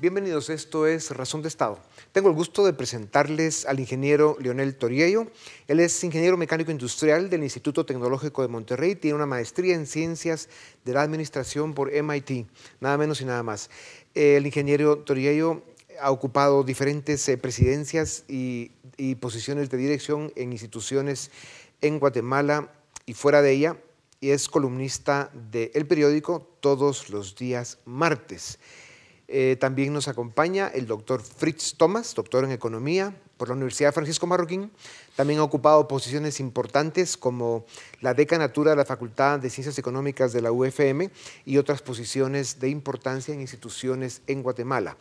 Bienvenidos, esto es Razón de Estado. Tengo el gusto de presentarles al ingeniero Leonel Toriello. Él es ingeniero mecánico industrial del Instituto Tecnológico de Monterrey, tiene una maestría en ciencias de la administración por MIT, nada menos y nada más. El ingeniero Toriello ha ocupado diferentes eh, presidencias y, posiciones de dirección en instituciones en Guatemala y fuera de ella, y es columnista del el periódico todos los días martes. Eh, también nos acompaña el doctor Fritz Thomas, doctor en Economía por la Universidad Francisco Marroquín. También ha ocupado posiciones importantes como la decanatura de la Facultad de Ciencias Económicas de la UFM y otras posiciones de importancia en instituciones en Guatemala.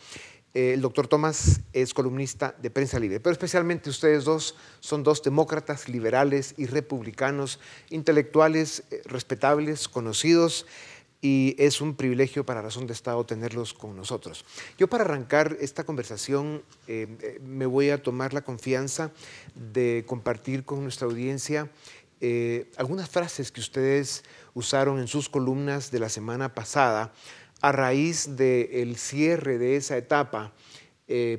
Eh, el doctor Thomas es columnista de Prensa Libre, pero especialmente ustedes dos son dos demócratas, liberales y republicanos, intelectuales, eh, respetables, conocidos y es un privilegio para Razón de Estado tenerlos con nosotros. Yo para arrancar esta conversación eh, eh, me voy a tomar la confianza de compartir con nuestra audiencia eh, algunas frases que ustedes usaron en sus columnas de la semana pasada a raíz del cierre de esa etapa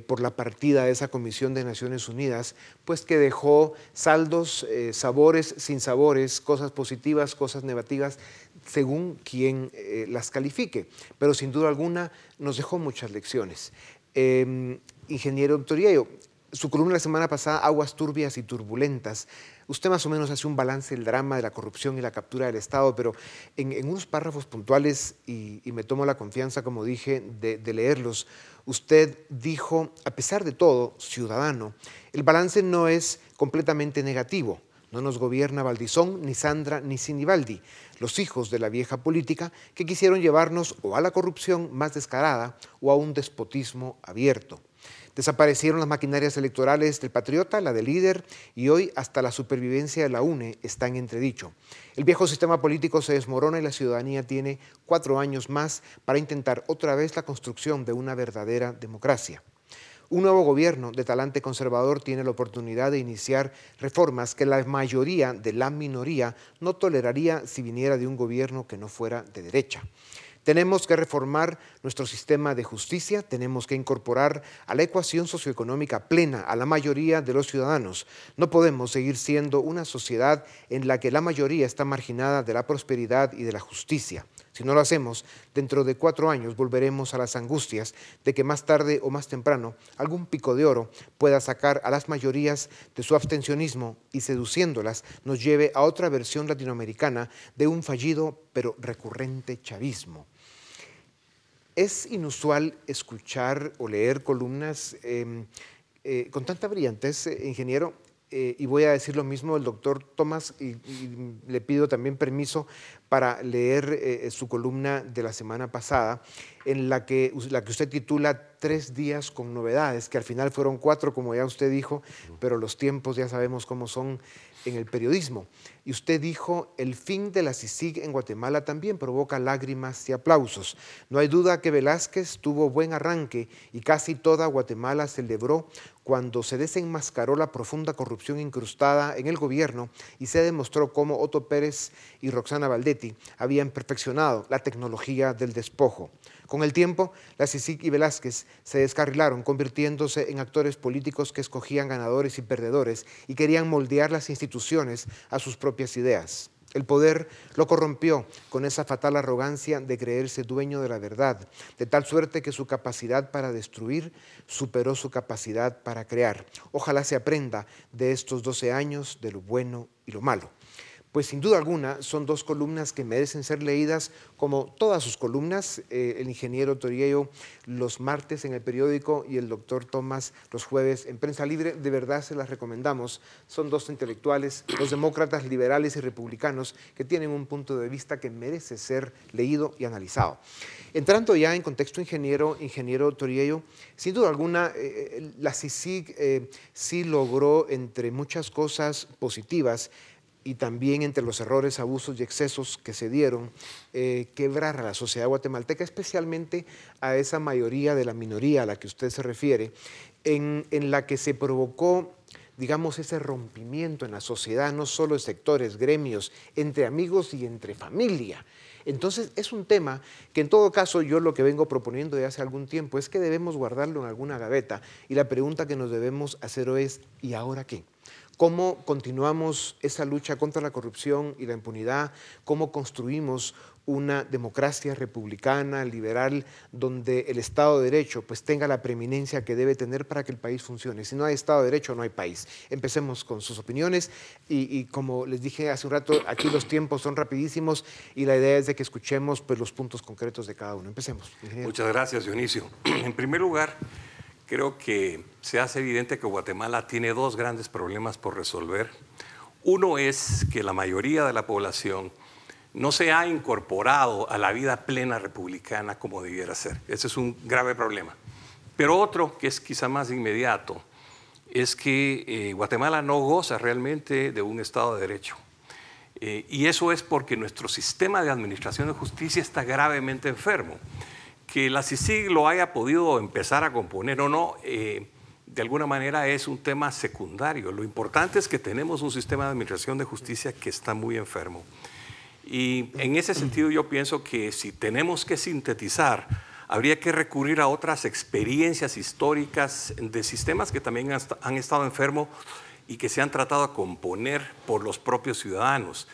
por la partida de esa Comisión de Naciones Unidas, pues que dejó saldos, sabores sin sabores, cosas positivas, cosas negativas, según quien eh, las califique, pero sin duda alguna nos dejó muchas lecciones. Em, ingeniero Toriello, su columna la semana pasada, Aguas turbias y turbulentas, usted más o menos hace un balance del drama de la corrupción y la captura del Estado, pero en, unos párrafos puntuales, y, me tomo la confianza, como dije, de leerlos, usted dijo, a pesar de todo, ciudadano, el balance no es completamente negativo no nos gobierna Valdizón, ni Sandra, ni Sinibaldi, los hijos de la vieja política que quisieron llevarnos o a la corrupción más descarada o a un despotismo abierto. Desaparecieron las maquinarias electorales del Patriota, la del líder, y hoy hasta la supervivencia de la UNE está en entredicho. El viejo sistema político se desmorona y la ciudadanía tiene cuatro años más para intentar otra vez la construcción de una verdadera democracia. Un nuevo gobierno de talante conservador tiene la oportunidad de iniciar reformas que la mayoría de la minoría no toleraría si viniera de un gobierno que no fuera de derecha. Tenemos que reformar nuestro sistema de justicia, tenemos que incorporar a la ecuación socioeconómica plena a la mayoría de los ciudadanos. No podemos seguir siendo una sociedad en la que la mayoría está marginada de la prosperidad y de la justicia. Si no lo hacemos, dentro de cuatro años volveremos a las angustias de que más tarde o más temprano algún pico de oro pueda sacar a las mayorías de su abstencionismo y seduciéndolas nos lleve a otra versión latinoamericana de un fallido pero recurrente chavismo. Es inusual escuchar o leer columnas em, eh, con tanta brillantez, eh, ingeniero, eh, y voy a decir lo mismo del doctor Tomás, y, le pido también permiso para leer eh, eh, su columna de la semana pasada, en la la que usted titula Tres días con novedades, que al final fueron cuatro, como ya usted dijo, pero los tiempos ya sabemos cómo son en el periodismo. Y usted dijo, el fin de la CICIG en Guatemala también provoca lágrimas y aplausos. No hay duda que Velázquez tuvo buen arranque y casi toda Guatemala celebró cuando se desenmascaró la profunda corrupción incrustada en el gobierno y se demostró cómo Otto Pérez y Roxana Valdetti habían perfeccionado la tecnología del despojo. Con el tiempo, la CICIC y Velázquez se descarrilaron, convirtiéndose en actores políticos que escogían ganadores y perdedores y querían moldear las instituciones a sus propias ideas. El poder lo corrompió con esa fatal arrogancia de creerse dueño de la verdad, de tal suerte que su capacidad para destruir superó su capacidad para crear. Ojalá se aprenda de estos 12 años de lo bueno y lo malo pues sin duda alguna son dos columnas que merecen ser leídas como todas sus columnas, eh, el ingeniero Toriello los martes en el periódico y el doctor Tomás los jueves en Prensa Libre, de verdad se las recomendamos, son dos intelectuales, los demócratas, liberales y republicanos que tienen un punto de vista que merece ser leído y analizado. Entrando ya en contexto ingeniero, ingeniero Toriello, sin duda alguna eh, eh, la CICIG sí logró entre muchas cosas positivas y también entre los errores, abusos y excesos que se dieron, eh, quebrar a la sociedad guatemalteca, especialmente a esa mayoría de la minoría a la que usted se refiere, en, en la que se provocó digamos, ese rompimiento en la sociedad, no solo en sectores, gremios, entre amigos y entre familia. Entonces, es un tema que en todo caso yo lo que vengo proponiendo de hace algún tiempo es que debemos guardarlo en alguna gaveta y la pregunta que nos debemos hacer hoy es, ¿y ahora qué? cómo continuamos esa lucha contra la corrupción y la impunidad, cómo construimos una democracia republicana, liberal, donde el Estado de Derecho pues tenga la preeminencia que debe tener para que el país funcione. Si no hay Estado de Derecho, no hay país. Empecemos con sus opiniones y, como les dije hace un rato, aquí los tiempos son rapidísimos y la idea es de que escuchemos pues, los puntos concretos de cada uno. Empecemos. Muchas gracias, Dionisio. En primer lugar, creo que se hace evidente que Guatemala tiene dos grandes problemas por resolver. Uno es que la mayoría de la población no se ha incorporado a la vida plena republicana como debiera ser. Ese es un grave problema. Pero otro, que es quizá más inmediato, es que eh, Guatemala no goza realmente de un Estado de Derecho. Eh, y eso es porque nuestro sistema de administración de justicia está gravemente enfermo. Que la CICIG lo haya podido empezar a componer o no, eh, de alguna manera es un tema secundario. Lo importante es que tenemos un sistema de administración de justicia que está muy enfermo. Y en ese sentido yo pienso que si tenemos que sintetizar, habría que recurrir a otras experiencias históricas de sistemas que también han estado enfermos y que se han tratado a componer por los propios ciudadanos.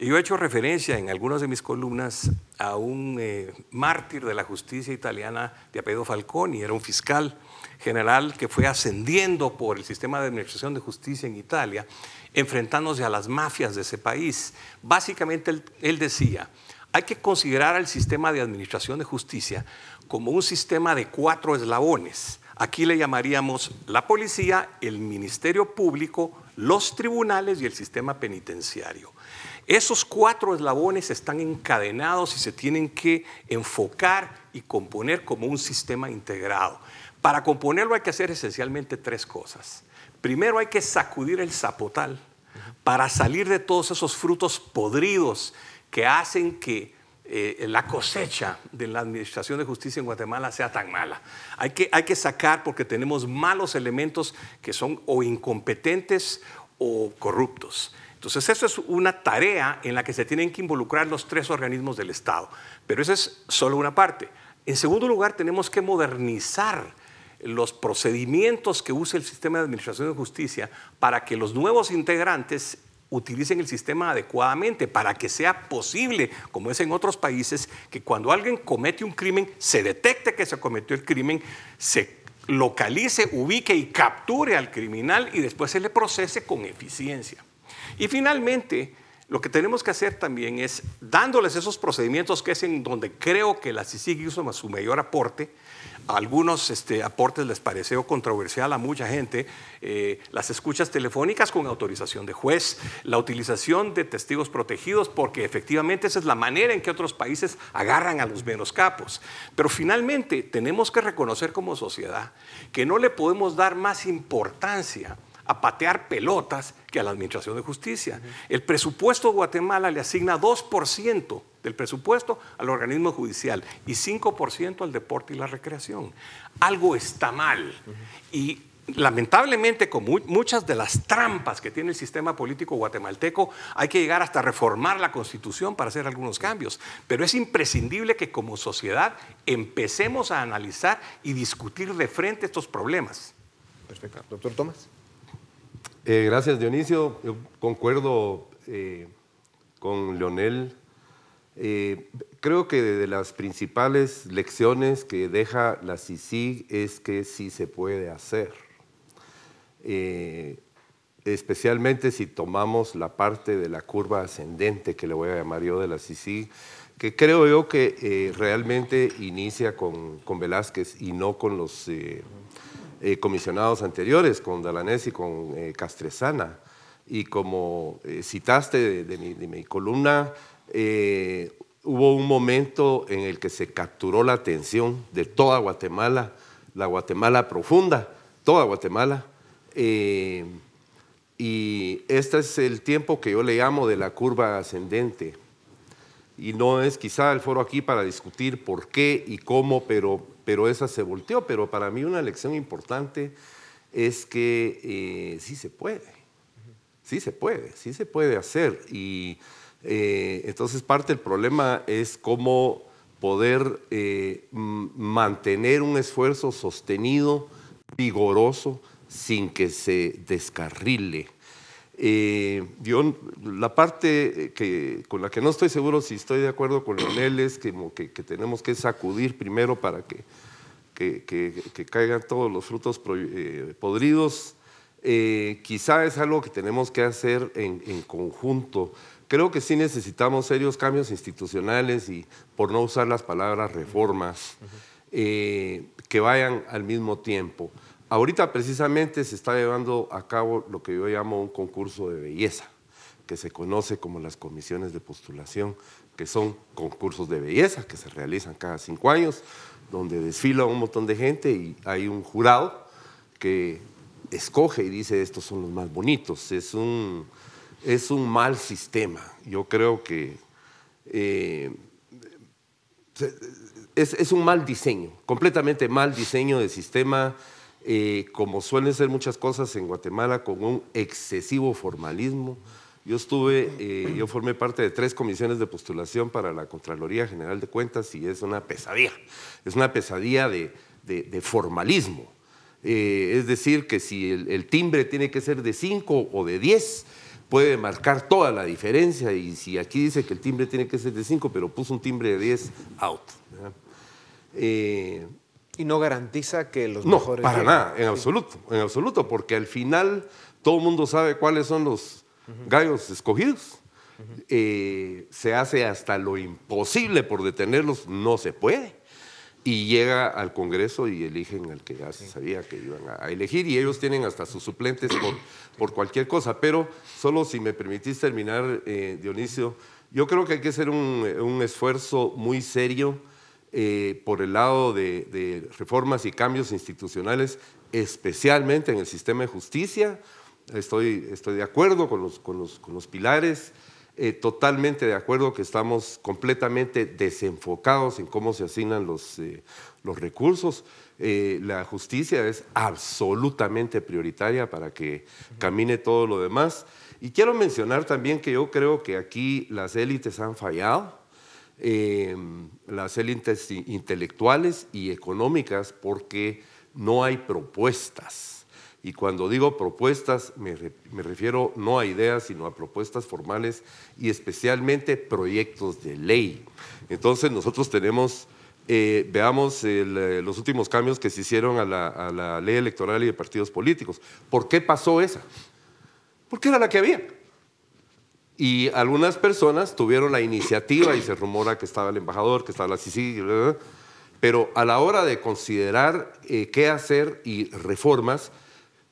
Yo he hecho referencia en algunas de mis columnas a un eh, mártir de la justicia italiana de apellido Falconi, era un fiscal general que fue ascendiendo por el sistema de administración de justicia en Italia, enfrentándose a las mafias de ese país. Básicamente él, él decía, hay que considerar al sistema de administración de justicia como un sistema de cuatro eslabones. Aquí le llamaríamos la policía, el Ministerio Público, los tribunales y el sistema penitenciario. Esos cuatro eslabones están encadenados y se tienen que enfocar y componer como un sistema integrado. Para componerlo hay que hacer esencialmente tres cosas. Primero hay que sacudir el zapotal para salir de todos esos frutos podridos que hacen que eh, la cosecha de la Administración de Justicia en Guatemala sea tan mala. Hay que, hay que sacar porque tenemos malos elementos que son o incompetentes o corruptos. Entonces, eso es una tarea en la que se tienen que involucrar los tres organismos del Estado, pero esa es solo una parte. En segundo lugar, tenemos que modernizar los procedimientos que usa el sistema de administración de justicia para que los nuevos integrantes utilicen el sistema adecuadamente, para que sea posible, como es en otros países, que cuando alguien comete un crimen, se detecte que se cometió el crimen, se localice, ubique y capture al criminal y después se le procese con eficiencia. Y finalmente, lo que tenemos que hacer también es, dándoles esos procedimientos que es en donde creo que la CICIG hizo su mayor aporte, algunos este, aportes les pareció controversial a mucha gente, eh, las escuchas telefónicas con autorización de juez, la utilización de testigos protegidos, porque efectivamente esa es la manera en que otros países agarran a los menos capos. Pero finalmente tenemos que reconocer como sociedad que no le podemos dar más importancia a patear pelotas que a la Administración de Justicia. El presupuesto de Guatemala le asigna 2% del presupuesto al organismo judicial y 5% al deporte y la recreación. Algo está mal. Y lamentablemente, con muchas de las trampas que tiene el sistema político guatemalteco, hay que llegar hasta reformar la constitución para hacer algunos cambios. Pero es imprescindible que como sociedad empecemos a analizar y discutir de frente estos problemas. Perfecto. Doctor Tomás. Eh, gracias, Dionisio. Yo concuerdo eh, con Leonel. Eh, creo que de las principales lecciones que deja la CICIG es que sí se puede hacer, especialmente si tomamos la parte de la curva ascendente, que le voy a llamar yo de la CICIG, que creo yo que realmente inicia con, Velázquez y no con los eh, comisionados anteriores, con Dalanés y con eh, Castresana. Y como eh, citaste de, mi, columna, hubo un momento en el que se capturó la atención de toda Guatemala, la Guatemala profunda, toda Guatemala. y este es el tiempo que yo le llamo de la curva ascendente. Y no es quizá el foro aquí para discutir por qué y cómo, pero pero esa se volteó. Pero para mí una lección importante es que eh, sí se puede, sí se puede, sí se puede hacer. Y eh, entonces parte del problema es cómo poder eh, mantener un esfuerzo sostenido, vigoroso, sin que se descarrile eh, la parte eh, con la que no estoy seguro si estoy de acuerdo con Leonel es que, tenemos que sacudir primero para que, caigan todos los frutos eh, podridos. quizá es algo que tenemos que hacer en, conjunto. Creo que sí necesitamos serios cambios institucionales y, por no usar las palabras reformas, que vayan al mismo tiempo. Ahorita precisamente se está llevando a cabo lo que yo llamo un concurso de belleza, que se conoce como las comisiones de postulación, que son concursos de belleza que se realizan cada cinco años, donde desfila un montón de gente y hay un jurado que escoge y dice estos son los más bonitos. Es un, es un mal sistema. Yo creo que eh, es, es un mal diseño, completamente mal diseño de sistema eh, como suelen ser muchas cosas en Guatemala, con un excesivo formalismo. Yo estuve, eh, yo formé parte de tres comisiones de postulación para la Contraloría General de Cuentas y es una pesadilla, es una pesadilla de, formalismo. Eh, es decir, que si el, timbre tiene que ser de 5 o de 10, puede marcar toda la diferencia. Y si aquí dice que el timbre tiene que ser de 5, pero puso un timbre de 10, out. Eh, y no garantiza que los mejores. No, para nada, en absoluto, en absoluto, porque al final todo el mundo sabe cuáles son los gallos escogidos. Eh, se hace hasta lo imposible por detenerlos, no se puede. Y llega al Congreso y eligen al que ya se sabía que iban a elegir y ellos tienen hasta sus suplentes por, por cualquier cosa. Pero solo si me permitís terminar, eh, Dionisio, yo creo que hay que hacer un, un esfuerzo muy serio eh, por el lado de, reformas y cambios institucionales, especialmente en el sistema de justicia. Estoy, de acuerdo con los, pilares, eh, totalmente de acuerdo que estamos completamente desenfocados en cómo se asignan los, eh, recursos. la justicia es absolutamente prioritaria para que camine todo lo demás. Y quiero mencionar también que yo creo que aquí las élites han fallado. Em, las élites intelectuales y económicas porque no hay propuestas. Y cuando digo propuestas, me, refiero no a ideas, sino a propuestas formales y especialmente proyectos de ley. Entonces nosotros tenemos... Eh, veamos eh, los últimos cambios que se hicieron a la, a la, ley electoral y de partidos políticos. ¿Por qué pasó esa? Porque era la que había. Y algunas personas tuvieron la iniciativa y se rumora que estaba el embajador, que estaba la CICI, pero a la hora de considerar eh, qué hacer y reformas,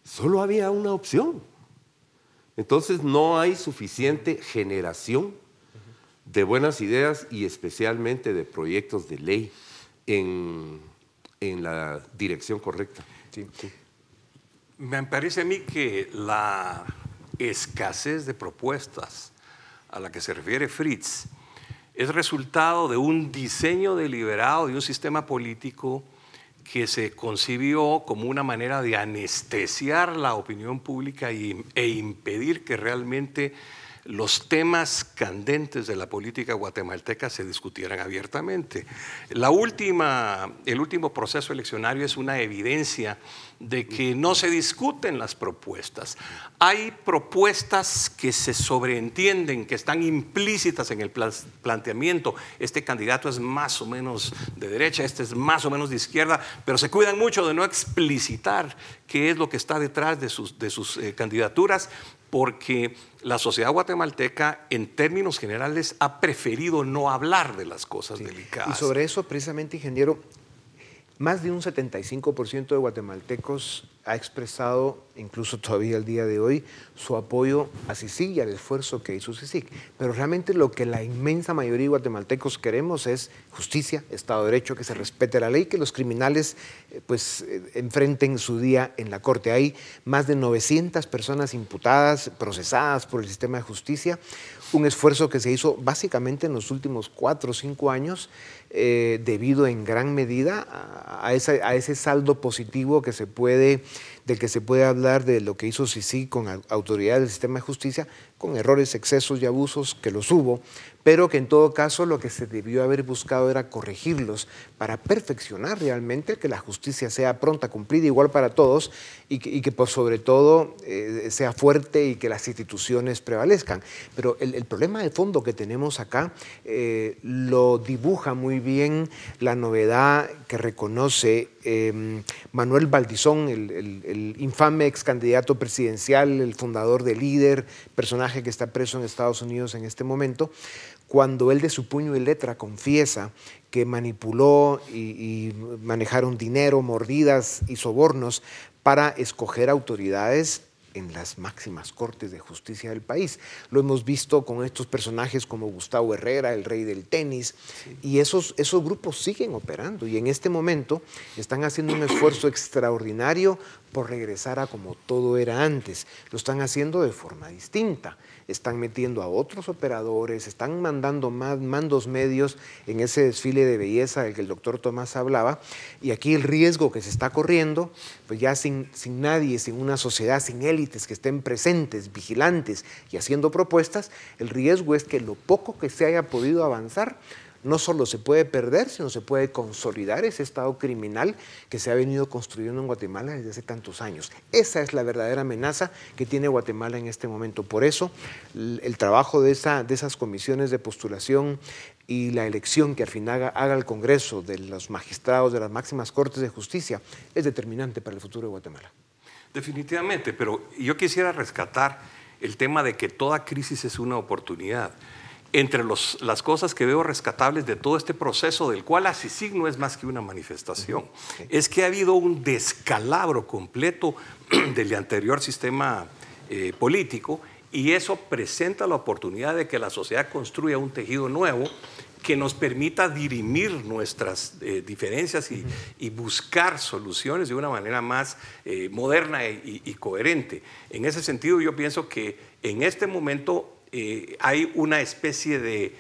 solo había una opción. Entonces no hay suficiente generación de buenas ideas y especialmente de proyectos de ley en, la dirección correcta. Me parece a mí que la escasez de propuestas a la que se refiere Fritz, es resultado de un diseño deliberado de un sistema político que se concibió como una manera de anestesiar la opinión pública e impedir que realmente los temas candentes de la política guatemalteca se discutieran abiertamente. La última, el último proceso eleccionario es una evidencia de que no se discuten las propuestas. Hay propuestas que se sobreentienden, que están implícitas en el planteamiento. Este candidato es más o menos de derecha, este es más o menos de izquierda, pero se cuidan mucho de no explicitar qué es lo que está detrás de sus, eh, candidaturas porque la sociedad guatemalteca en términos generales ha preferido no hablar de las cosas delicadas. Y sobre eso, precisamente, ingeniero, más de un 75% de guatemaltecos ha expresado, incluso todavía el día de hoy, su apoyo a CICIG y al esfuerzo que hizo CICIC. Pero realmente lo que la inmensa mayoría de guatemaltecos queremos es justicia, Estado de Derecho, que se respete la ley, que los criminales eh, pues, eh, enfrenten su día en la Corte. Hay más de 900 personas imputadas, procesadas por el sistema de justicia, un esfuerzo que se hizo básicamente en los últimos cuatro o cinco años, eh, debido en gran medida a ese saldo positivo que se puede del que se puede hablar de lo que hizo Sisi con autoridad del sistema de justicia, con errores, excesos y abusos que los hubo, pero que en todo caso lo que se debió haber buscado era corregirlos para perfeccionar realmente que la justicia sea pronta, cumplida, igual para todos y que, sobre todo eh, sea fuerte y que las instituciones prevalezcan. Pero el, problema de fondo que tenemos acá eh, lo dibuja muy bien la novedad que reconoce em, Manuel Baldizón, el, el infame ex candidato presidencial, el fundador de Líder, personaje que está preso en Estados Unidos en este momento cuando él de su puño y letra confiesa que manipuló y, manejaron dinero, mordidas y sobornos para escoger autoridades en las máximas cortes de justicia del país. Lo hemos visto con estos personajes como Gustavo Herrera, el rey del tenis, y esos, esos grupos siguen operando y en este momento están haciendo un esfuerzo extraordinario por regresar a como todo era antes. Lo están haciendo de forma distinta están metiendo a otros operadores, están mandando más mandos medios en ese desfile de belleza del que el doctor Tomás hablaba, y aquí el riesgo que se está corriendo, pues ya sin, sin nadie, sin una sociedad, sin élites que estén presentes, vigilantes y haciendo propuestas, el riesgo es que lo poco que se haya podido avanzar, no solo se puede perder, sino se puede consolidar ese estado criminal que se ha venido construyendo en Guatemala desde hace tantos años. Esa es la verdadera amenaza que tiene Guatemala en este momento. Por eso, el trabajo de, esas comisiones de postulación y la elección que al final haga el Congreso de los magistrados de las máximas cortes de justicia es determinante para el futuro de Guatemala. Definitivamente, pero yo quisiera rescatar el tema de que toda crisis es una oportunidad entre las cosas que veo rescatables de todo este proceso, del cual así no es más que una manifestación, es que ha habido un descalabro completo del anterior sistema eh, político y eso presenta la oportunidad de que la sociedad construya un tejido nuevo que nos permita dirimir nuestras eh, diferencias y, buscar soluciones de una manera más eh, moderna e, y, y, coherente. En ese sentido, yo pienso que en este momento eh, hay una especie de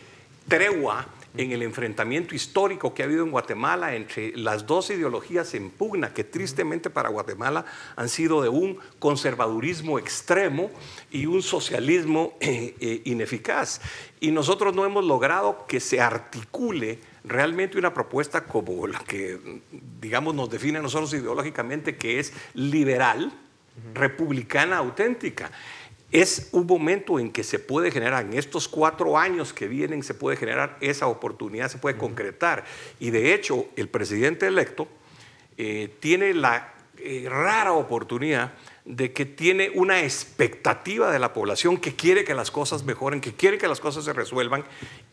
tregua en el enfrentamiento histórico que ha habido en Guatemala entre las dos ideologías en pugna, que tristemente para Guatemala han sido de un conservadurismo extremo y un socialismo eh, eh, ineficaz. Y nosotros no hemos logrado que se articule realmente una propuesta como la que, digamos, nos define a nosotros ideológicamente, que es liberal, republicana auténtica es un momento en que se puede generar, en estos cuatro años que vienen, se puede generar esa oportunidad, se puede concretar. Y de hecho, el presidente electo eh, tiene la eh, rara oportunidad de que tiene una expectativa de la población que quiere que las cosas mejoren, que quiere que las cosas se resuelvan,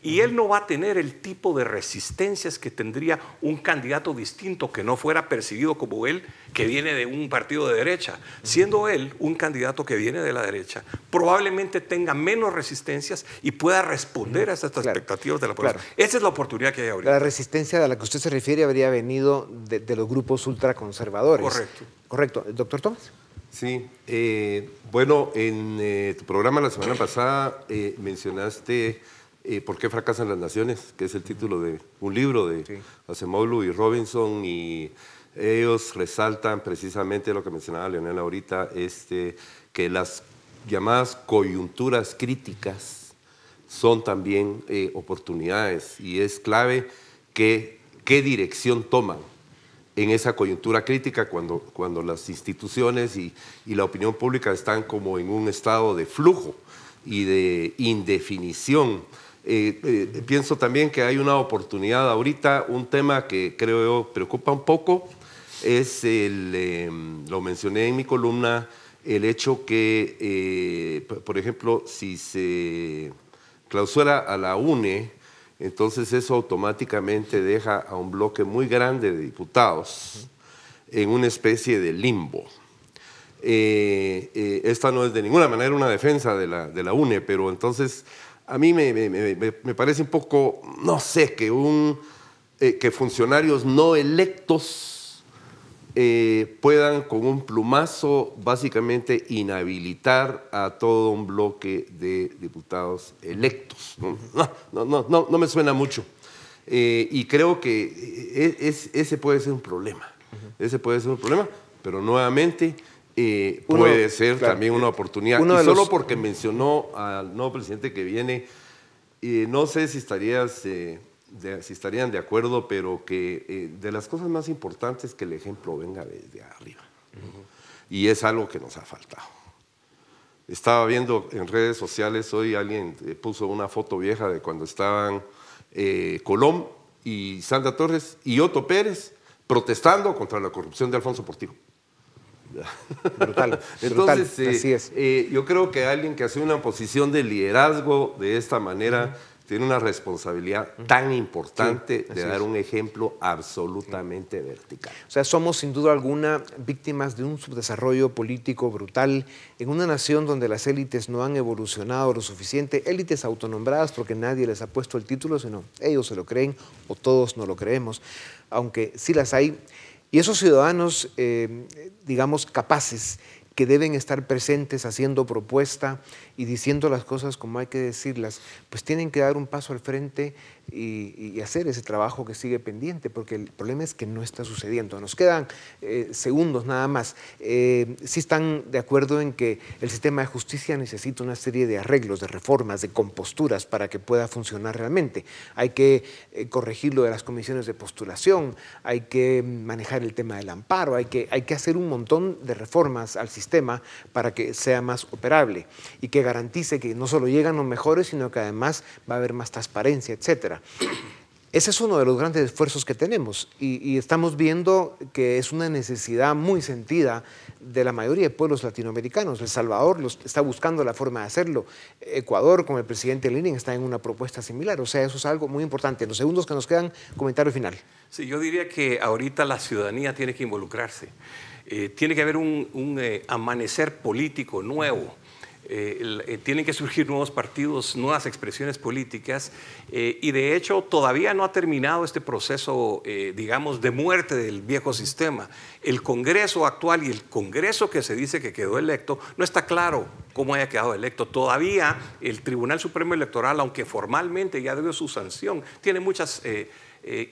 y él no va a tener el tipo de resistencias que tendría un candidato distinto que no fuera percibido como él, que viene de un partido de derecha. Siendo él un candidato que viene de la derecha, probablemente tenga menos resistencias y pueda responder a estas expectativas de la población. Esa es la oportunidad que hay ahorita. La resistencia a la que usted se refiere habría venido de, los grupos ultraconservadores. Correcto. Correcto. Doctor Tomás. Sí, eh, bueno, en eh, tu programa la semana pasada eh, mencionaste ¿Por qué fracasan las naciones? que es el título de un libro de sí. y Robinson y ellos resaltan precisamente lo que mencionaba Leonel ahorita, este, que las llamadas coyunturas críticas son también oportunidades y es clave qué dirección toman en esa coyuntura crítica cuando, cuando las instituciones y, la opinión pública están como en un estado de flujo y de indefinición. Eh, eh, pienso también que hay una oportunidad ahorita, un tema que creo yo preocupa un poco, es el, em, lo mencioné en mi columna, el hecho que, eh, por ejemplo, si se clausura a la UNE, entonces eso automáticamente deja a un bloque muy grande de diputados en una especie de limbo. Eh, eh, esta no es de ninguna manera una defensa de la, de la UNE, pero entonces a mí me, parece un poco, no sé, que, un, eh, que funcionarios no electos eh, puedan con un plumazo básicamente inhabilitar a todo un bloque de diputados electos. No, no, no, no, me suena mucho. Eh, y creo que e, ese puede ser un problema. Ese puede ser un problema, pero nuevamente eh, puede ser también una oportunidad. y solo porque mencionó al nuevo presidente que viene, no sé si estarías si estarían de acuerdo, pero que eh, de las cosas más importantes que el ejemplo venga desde arriba. Y es algo que nos ha faltado. Estaba viendo en redes sociales hoy alguien eh, puso una foto vieja de cuando estaban eh, Colón y Santa Torres y Otto Pérez protestando contra la corrupción de Alfonso Portillo. Brutal. Entonces, yo creo que alguien que hace una posición de liderazgo de esta manera tiene una responsabilidad tan importante de dar un ejemplo absolutamente vertical. O sea, somos sin duda alguna víctimas de un subdesarrollo político brutal en una nación donde las élites no han evolucionado lo suficiente, élites autonombradas porque nadie les ha puesto el título, sino ellos se lo creen o todos no lo creemos, aunque sí las hay. Y esos ciudadanos, eh, digamos, capaces que deben estar presentes haciendo propuesta y diciendo las cosas como hay que decirlas, pues tienen que dar un paso al frente y, hacer ese trabajo que sigue pendiente, porque el problema es que no está sucediendo. Nos quedan eh, segundos nada más. Eh, si están de acuerdo en que el sistema de justicia necesita una serie de arreglos, de reformas, de composturas para que pueda funcionar realmente. Hay que eh, corregir lo de las comisiones de postulación, hay que manejar el tema del amparo, hay que, hay que hacer un montón de reformas al sistema para que sea más operable y que garantice que no solo llegan los mejores, sino que además va a haber más transparencia, etcétera. Ese es uno de los grandes esfuerzos que tenemos y, estamos viendo que es una necesidad muy sentida de la mayoría de pueblos latinoamericanos. El Salvador está buscando la forma de hacerlo. Ecuador, con el presidente Lenin, está en una propuesta similar. O sea, eso es algo muy importante. En los segundos que nos quedan, comentario final. Sí, yo diría que ahorita la ciudadanía tiene que involucrarse. Eh, tiene que haber un, eh, amanecer político nuevo eh, eh, tienen que surgir nuevos partidos, nuevas expresiones políticas, eh, y de hecho todavía no ha terminado este proceso, digamos, de muerte del viejo sistema. El Congreso actual y el Congreso que se dice que quedó electo, no está claro cómo haya quedado electo. Todavía el Tribunal Supremo Electoral, aunque formalmente ya dio su sanción, tiene muchas...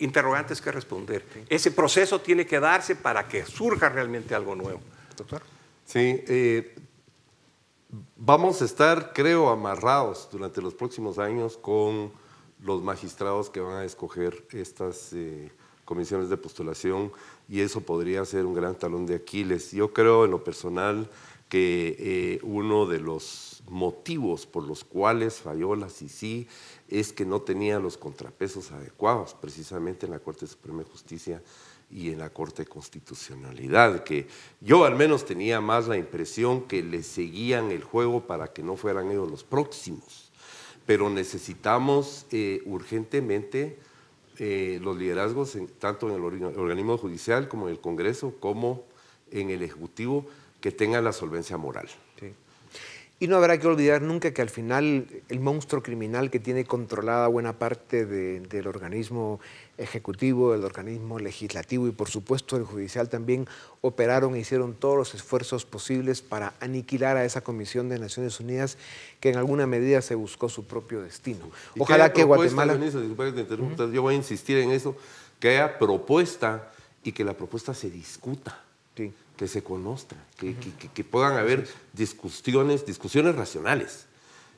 interrogantes que responder. Ese proceso tiene que darse para que surja realmente algo nuevo. Doctor. Sí, vamos a estar, creo, amarrados durante los próximos años con los magistrados que van a escoger estas eh, comisiones de postulación y eso podría ser un gran talón de Aquiles. Yo creo en lo personal que eh, uno de los motivos por los cuales falló la CICI es que no tenía los contrapesos adecuados precisamente en la Corte Suprema de Justicia y en la Corte Constitucionalidad, que yo al menos tenía más la impresión que le seguían el juego para que no fueran ellos los próximos. Pero necesitamos eh, urgentemente eh, los liderazgos, tanto en el organismo judicial como en el Congreso, como en el Ejecutivo, que tengan la solvencia moral. Y no habrá que olvidar nunca que al final el monstruo criminal que tiene controlada buena parte del organismo ejecutivo, del organismo legislativo y por supuesto el judicial también operaron e hicieron todos los esfuerzos posibles para aniquilar a esa Comisión de Naciones Unidas que en alguna medida se buscó su propio destino. Ojalá que, Guatemala... Yo voy a insistir en eso, que haya propuesta y que la propuesta se discuta. Sí que se conozca, que, puedan haber discusiones, discusiones racionales.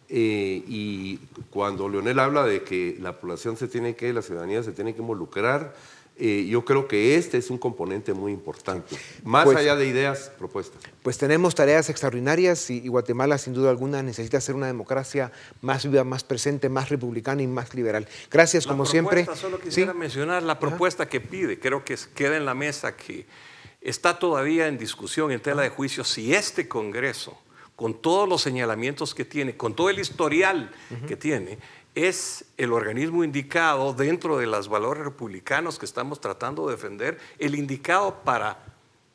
Eh, y cuando Leonel habla de que la población se tiene que, la ciudadanía se tiene que involucrar, eh, yo creo que este es un componente muy importante, más pues, allá de ideas propuestas. Pues tenemos tareas extraordinarias y, Guatemala sin duda alguna necesita ser una democracia más viva, más presente, más republicana y más liberal. Gracias como siempre. Solo quisiera mencionar la propuesta que pide, creo que queda en la mesa que Está todavía en discusión, en tela de juicio, si este Congreso, con todos los señalamientos que tiene, con todo el historial que tiene, es el organismo indicado dentro de los valores republicanos que estamos tratando de defender, el indicado para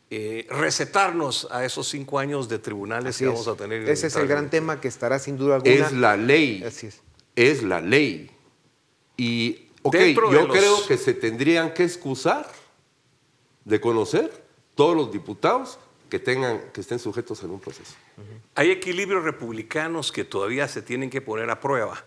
eh, recetarnos a esos cinco años de tribunales que vamos a tener. Ese es el gran tema que estará sin duda alguna. Es la ley. Así es. Es la ley. Y, yo creo que se tendrían que excusar de conocer todos los diputados que, tengan, que estén sujetos a un proceso. Hay equilibrios republicanos que todavía se tienen que poner a prueba.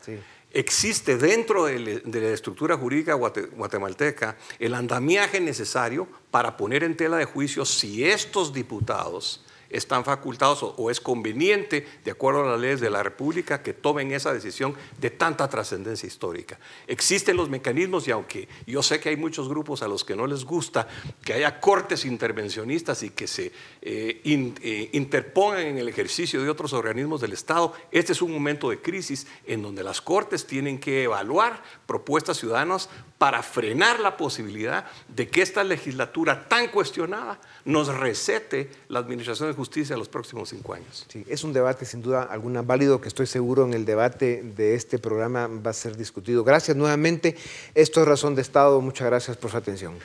Existe dentro de, la estructura jurídica guatemalteca el andamiaje necesario para poner en tela de juicio si estos diputados están facultados o, es conveniente, de acuerdo a las leyes de la República, que tomen esa decisión de tanta trascendencia histórica. Existen los mecanismos y aunque yo sé que hay muchos grupos a los que no les gusta que haya cortes intervencionistas y que se eh, eh, interpongan en el ejercicio de otros organismos del Estado, este es un momento de crisis en donde las cortes tienen que evaluar propuestas ciudadanas para frenar la posibilidad de que esta legislatura tan cuestionada nos recete la administración justicia en los próximos cinco años. Sí, es un debate sin duda alguna válido que estoy seguro en el debate de este programa va a ser discutido. Gracias nuevamente. Esto es Razón de Estado. Muchas gracias por su atención.